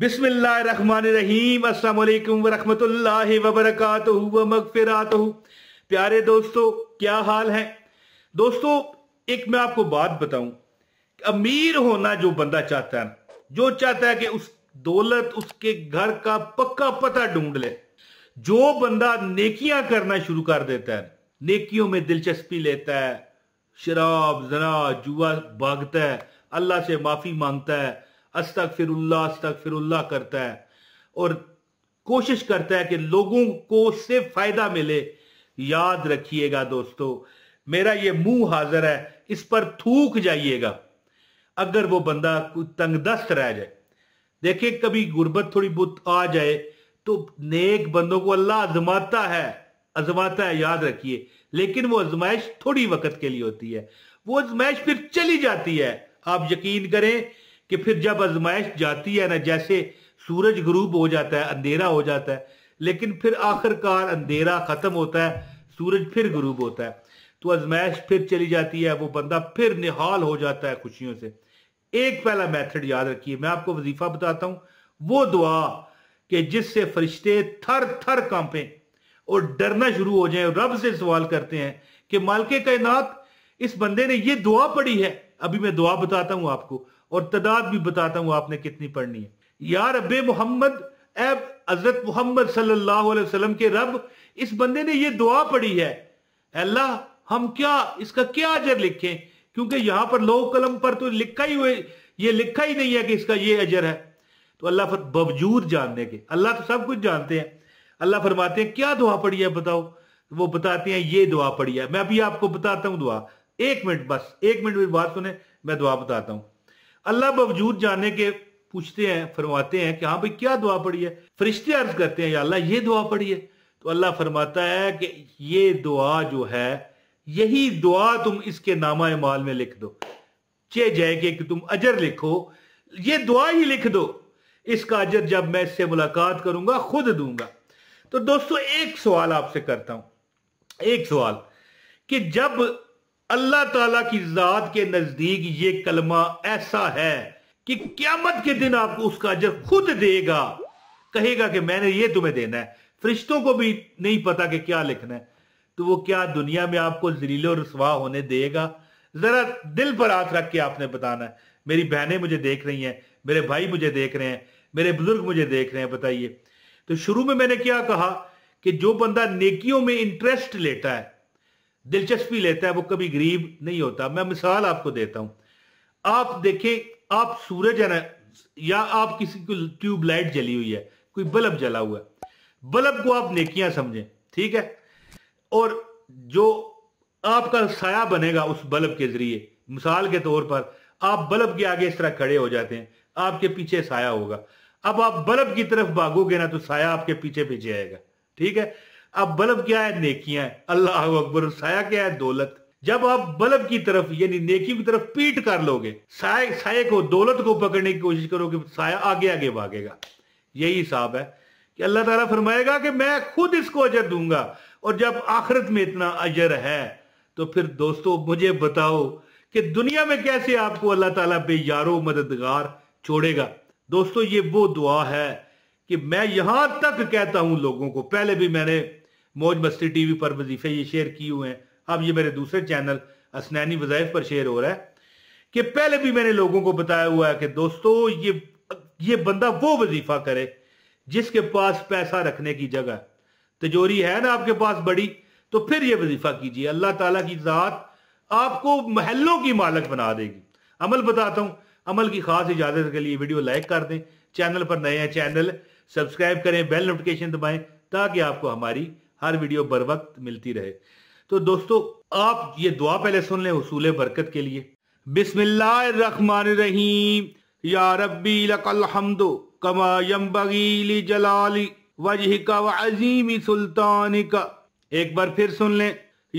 बिस्मिल्लाहिर्रहमानिर्रहीम प्यारे दोस्तों क्या हाल है दोस्तों एक मैं आपको बात बताऊं अमीर होना जो बंदा चाहता है जो चाहता है कि उस दौलत उसके घर का पक्का पता ढूंढ ले जो बंदा नेकियां करना शुरू कर देता है नेकियों में दिलचस्पी लेता है शराब जना जुआ भागता है अल्लाह से माफी मांगता है अस्तक फिरुल्ला अस्तक फिरुल्ला करता है और कोशिश करता है कि लोगों को से फायदा मिले याद रखिएगा दोस्तों मेरा ये मुंह हाजिर है इस पर थूक जाइएगा अगर वो बंदा तंगदस्त रह जाए देखिए कभी गुर्बत थोड़ी बुत आ जाए तो नेक बंदों को अल्लाह आजमाता है आजमाता है याद रखिए लेकिन वो आजमाइश थोड़ी वक्त के लिए होती है वो आजमाइश फिर चली जाती है आप यकीन करें कि फिर जब आजमाइश जाती है ना जैसे सूरज ग्रूब हो जाता है अंधेरा हो जाता है लेकिन फिर आखिरकार अंधेरा खत्म होता है सूरज फिर गरूब होता है तो आजमाइश फिर चली जाती है वो बंदा फिर निहाल हो जाता है खुशियों से एक पहला मेथड याद रखिए मैं आपको वजीफा बताता हूं वो दुआ कि जिससे फरिश्ते थर थर कांपें और डरना शुरू हो जाए रब से सवाल करते हैं कि मालके कायनात इस बंदे ने ये दुआ पढ़ी है अभी मैं दुआ बताता हूं आपको और तादाद भी बताता हूँ आपने कितनी पढ़नी है यार अब मोहम्मद एब हजरत मोहम्मद सल्लाम के रब इस बंदे ने यह दुआ पढ़ी है अल्लाह हम क्या इसका क्या अजर लिखें क्योंकि यहां पर लोह कलम पर तो लिखा ही हुए ये लिखा ही नहीं है कि इसका ये अजर है तो अल्लाह फर बावजूद जानने के अल्लाह तो सब कुछ जानते हैं अल्लाह फरमाते हैं क्या दुआ पढ़ी है बताओ तो वो बताते हैं ये दुआ पढ़ी है मैं अभी आपको बताता हूं दुआ एक मिनट बस एक मिनट मेरी बात सुने मैं दुआ बताता हूं अल्लाह बावजूद जाने के पूछते हैं फरमाते हैं कि हाँ भाई क्या दुआ पड़ी है फरिश्ते अर्ज करते हैं या अल्लाह ये दुआ पड़ी है तो अल्लाह फरमाता है कि ये दुआ जो है यही दुआ तुम इसके नामा माल में लिख दो चे के कि तुम अजर लिखो ये दुआ ही लिख दो इसका अजर जब मैं इससे मुलाकात करूंगा खुद दूंगा तो दोस्तों एक सवाल आपसे करता हूं एक सवाल कि जब अल्लाह ताला की जात के नजदीक ये कलमा ऐसा है कि क्यामत के दिन आपको उसका अजर खुद देगा कहेगा कि मैंने ये तुम्हें देना है फरिश्तों को भी नहीं पता कि क्या लिखना है तो वो क्या दुनिया में आपको जलीलो रसवा होने देगा जरा दिल पर हाथ रख के आपने बताना है मेरी बहनें मुझे देख रही हैं मेरे भाई मुझे देख रहे हैं मेरे बुजुर्ग मुझे देख रहे हैं बताइए तो शुरू में मैंने क्या कहा कि जो बंदा नेकियों में इंटरेस्ट लेता है दिलचस्पी लेता है वो कभी गरीब नहीं होता मैं मिसाल आपको देता हूं आप देखें आप सूरज है ना या आप किसी को ट्यूबलाइट जली हुई है कोई बल्ब जला हुआ है बल्ब को आप नेकियां समझें ठीक है और जो आपका साया बनेगा उस बल्ब के जरिए मिसाल के तौर पर आप बल्ब के आगे इस तरह खड़े हो जाते हैं आपके पीछे साया होगा अब आप बल्ब की तरफ भागोगे ना तो साया आपके पीछे पीछे आएगा ठीक है अब बल्ब क्या है नेकियां है अल्लाह अकबर साया क्या है दौलत जब आप बल्ब की तरफ यानी नेकी की तरफ पीट कर लोगे साय साय को दौलत को पकड़ने की कोशिश करोगे साया आगे आगे भागेगा यही हिसाब है कि अल्लाह ताला फरमाएगा कि मैं खुद इसको अजर दूंगा और जब आखिरत में इतना अजर है तो फिर दोस्तों मुझे बताओ कि दुनिया में कैसे आपको अल्लाह ताला बेयारो मददगार छोड़ेगा दोस्तों ये वो दुआ है कि मैं यहां तक कहता हूं लोगों को पहले भी मैंने मौज मस्ती टीवी पर वजीफे ये शेयर किए हुए हैं अब ये मेरे दूसरे चैनल असनैनी वजायफ पर शेयर हो रहा है कि पहले भी मैंने लोगों को बताया हुआ है कि दोस्तों ये ये बंदा वो वजीफा करे जिसके पास पैसा रखने की जगह तिजोरी है ना आपके पास बड़ी तो फिर ये वजीफा कीजिए अल्लाह ताला की जात आपको महलों की मालक बना देगी अमल बताता हूं अमल की खास इजाजत के लिए वीडियो लाइक कर दें चैनल पर नए हैं चैनल सब्सक्राइब करें बेल नोटिफिकेशन दबाएं ताकि आपको हमारी हर वीडियो बर वक्त मिलती रहे तो दोस्तों आप ये दुआ पहले सुन लें उसूल बरकत के लिए बिस्मिल्लाम या रबी लकल हमदो कमा यम्बगी जलाली वजह का व अजीमी सुल्तान का एक बार फिर सुन लें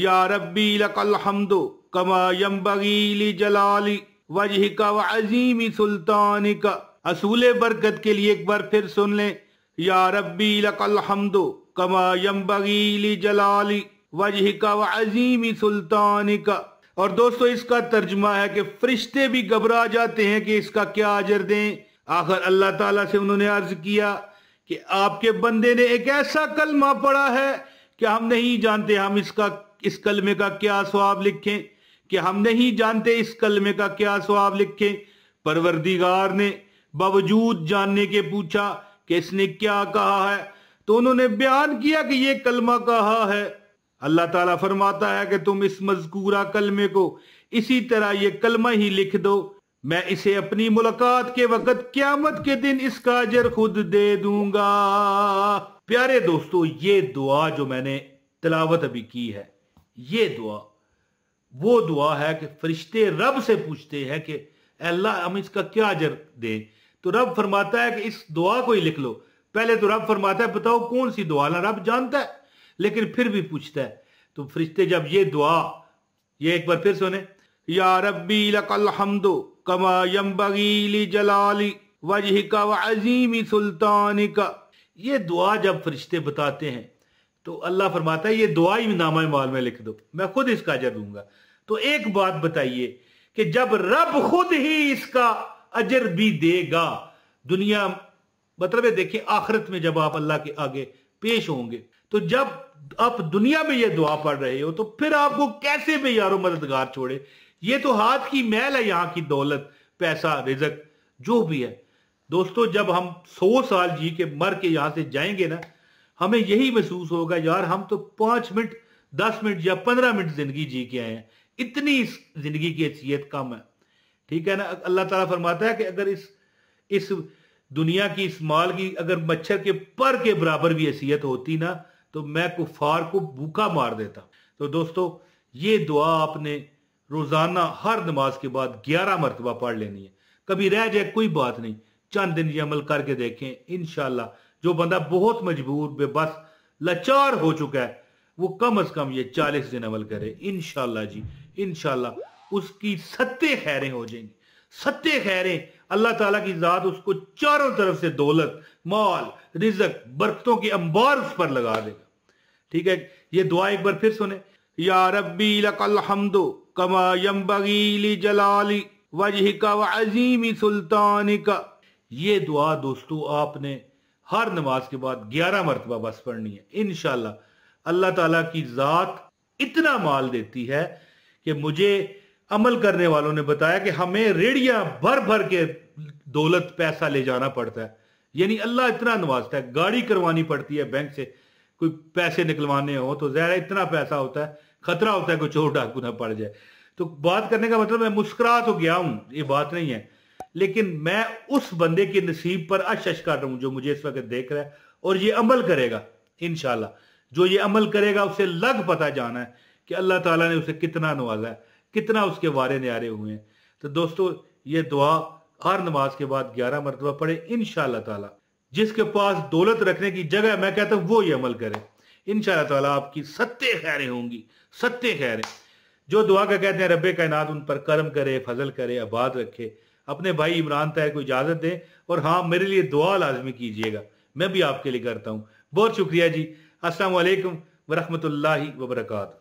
या रबी लकल हमदो कमा बगीली जलाली वजह का व अजीमी सुल्तान का असूल बरकत के लिए एक बार फिर सुन लें या रबी लकल हमदो कमा जलाली वजह का व सुल्तान का और दोस्तों इसका तर्जमा है कि फरिश्ते भी घबरा जाते हैं कि इसका क्या अजर दें आखिर अल्लाह ताला से उन्होंने अर्ज किया कि आपके बंदे ने एक ऐसा कलमा पढ़ा है कि हम नहीं जानते हम इसका इस कलमे का क्या स्वाब लिखें कि हम नहीं जानते इस कलमे का क्या स्वाब लिखें परवरदिगार ने बावजूद जानने के पूछा कि इसने क्या कहा है तो उन्होंने बयान किया कि ये कलमा कहा है अल्लाह ताला फरमाता है कि तुम इस मजकूरा कलमे को इसी तरह ये कलमा ही लिख दो मैं इसे अपनी मुलाकात के वक्त क्यामत के दिन इसका अजर खुद दे दूंगा प्यारे दोस्तों ये दुआ जो मैंने तलावत अभी की है ये दुआ वो दुआ है कि फरिश्ते रब से पूछते हैं कि अल्लाह हम इसका क्या अजर दें तो रब फरमाता है कि इस दुआ को ही लिख लो पहले तो रब फरमाता है बताओ कौन सी दुआ ना रब जानता है लेकिन फिर भी पूछता है तो फरिश्ते जब ये दुआ ये एक बार फिर सुने या रबी लकल कमा यम बगीली जलाली वजहिका व अजीमी सुल्तानी का ये दुआ जब फरिश्ते बताते हैं तो अल्लाह फरमाता है ये दुआ ही नामा माल में लिख दो मैं खुद इसका अजर दूंगा तो एक बात बताइए कि जब रब खुद ही इसका अजर भी देगा दुनिया मतलब ये देखिए आखिरत में जब आप अल्लाह के आगे पेश होंगे तो जब आप दुनिया में ये दुआ पढ़ रहे हो तो फिर आपको कैसे भी यारो मददगार छोड़े ये तो हाथ की मैल है यहाँ की दौलत पैसा रिजक जो भी है दोस्तों जब हम सौ साल जी के मर के यहाँ से जाएंगे ना हमें यही महसूस होगा यार हम तो पांच मिनट दस मिनट या पंद्रह मिनट जिंदगी जी के आए हैं इतनी इस जिंदगी की हैसियत कम है ठीक है ना अल्लाह ताला फरमाता है कि अगर इस इस दुनिया की इस माल की अगर मच्छर के पर के बराबर भी हैसियत होती ना तो मैं कुफार को भूखा मार देता तो दोस्तों ये दुआ आपने रोजाना हर नमाज के बाद ग्यारह मरतबा पढ़ लेनी है कभी रह जाए कोई बात नहीं चंद दिन ये अमल करके देखें इन जो बंदा बहुत मजबूर बेबस लाचार हो चुका है वो कम अज कम ये चालीस दिन अमल करे इन जी इन उसकी सत्ते खैरें हो जाएंगी सत्ते खैरें अल्लाह ताला की ज़ात उसको चारों तरफ से दौलत माल रिजक बरकतों के अंबार उस पर लगा देगा ठीक है ये दुआ एक बार फिर सुने या रब्बी लकल हमदो कमा यम बगीली जलाली वजहिका व अजीमी सुल्तानिका ये दुआ दोस्तों आपने हर नमाज के बाद ग्यारह मरतबा बस पढ़नी है इनशाला अल्लाह ताला की ज़ात इतना माल देती है कि मुझे अमल करने वालों ने बताया कि हमें रेडिया भर भर के दौलत पैसा ले जाना पड़ता है यानी अल्लाह इतना नवाजता है गाड़ी करवानी पड़ती है बैंक से कोई पैसे निकलवाने हो तो जहरा इतना पैसा होता है खतरा होता है कोई चोर डाकू ना पड़ जाए तो बात करने का मतलब मैं मुस्कुरा तो गया हूं ये बात नहीं है लेकिन मैं उस बंदे के नसीब पर अशश कर रहा हूं जो मुझे इस वक्त देख रहा है और ये अमल करेगा इनशाला जो ये अमल करेगा उसे लग पता जाना है कि अल्लाह ताला ने उसे कितना नवाजा है कितना उसके वारे न्यारे हुए हैं तो दोस्तों ये दुआ हर नमाज के बाद ग्यारह मरतबा पढ़े इन ताला जिसके पास दौलत रखने की जगह मैं कहता हूँ वो ही अमल करे इन ताला आपकी सत्य खैरें होंगी सत्य खैरें जो दुआ का कहते हैं रब कायनात उन पर कर्म करे फजल करे आबाद रखे अपने भाई इमरान तय को इजाज़त दें और हाँ मेरे लिए दुआ लाजमी कीजिएगा मैं भी आपके लिए करता हूँ बहुत शुक्रिया जी वरहमत लाही वर्का